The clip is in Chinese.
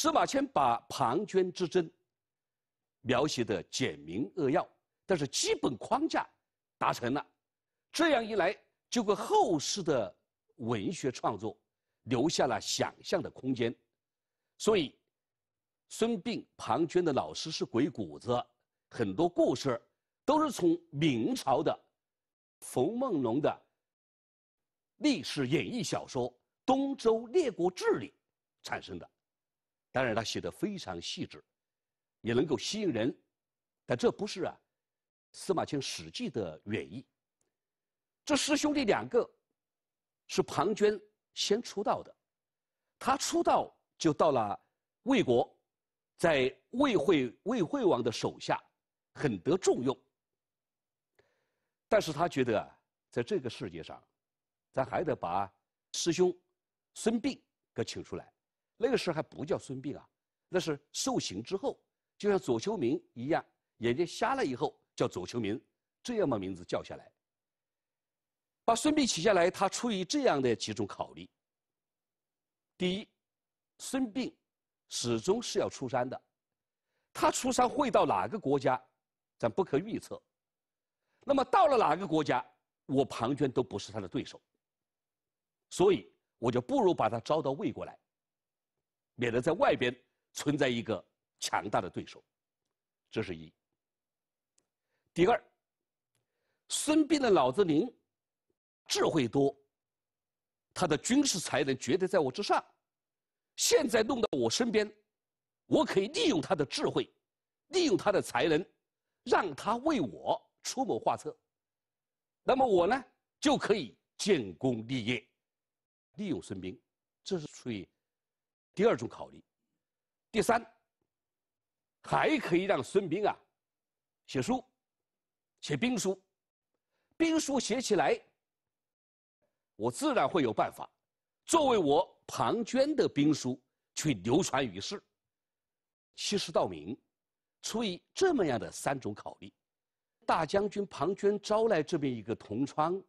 司马迁把庞涓之争描写的简明扼要，但是基本框架达成了，这样一来，就给后世的文学创作留下了想象的空间。所以，孙膑、庞涓的老师是鬼谷子，很多故事都是从明朝的冯梦龙的历史演绎小说《东周列国志》里产生的。当然，他写的非常细致，也能够吸引人，但这不是啊司马迁《史记》的原意。这师兄弟两个，是庞涓先出道的，他出道就到了魏国，在魏惠魏惠王的手下很得重用。但是他觉得啊，在这个世界上，咱还得把师兄孙膑给请出来。那个时候还不叫孙膑啊，那是受刑之后，就像左丘明一样眼睛瞎了以后叫左丘明，这样把名字叫下来。把孙膑取下来，他出于这样的几种考虑。第一，孙膑始终是要出山的，他出山会到哪个国家，咱不可预测。那么到了哪个国家，我庞涓都不是他的对手，所以我就不如把他招到魏国来。免得在外边存在一个强大的对手，这是一。第二，孙膑的脑子灵，智慧多，他的军事才能绝对在我之上。现在弄到我身边，我可以利用他的智慧，利用他的才能，让他为我出谋划策。那么我呢，就可以建功立业，利用孙膑，这是属于。第二种考虑，第三，还可以让孙膑啊写书，写兵书，兵书写起来，我自然会有办法，作为我庞涓的兵书去流传于世，欺世盗名，出于这么样的三种考虑，大将军庞涓招来这么一个同窗。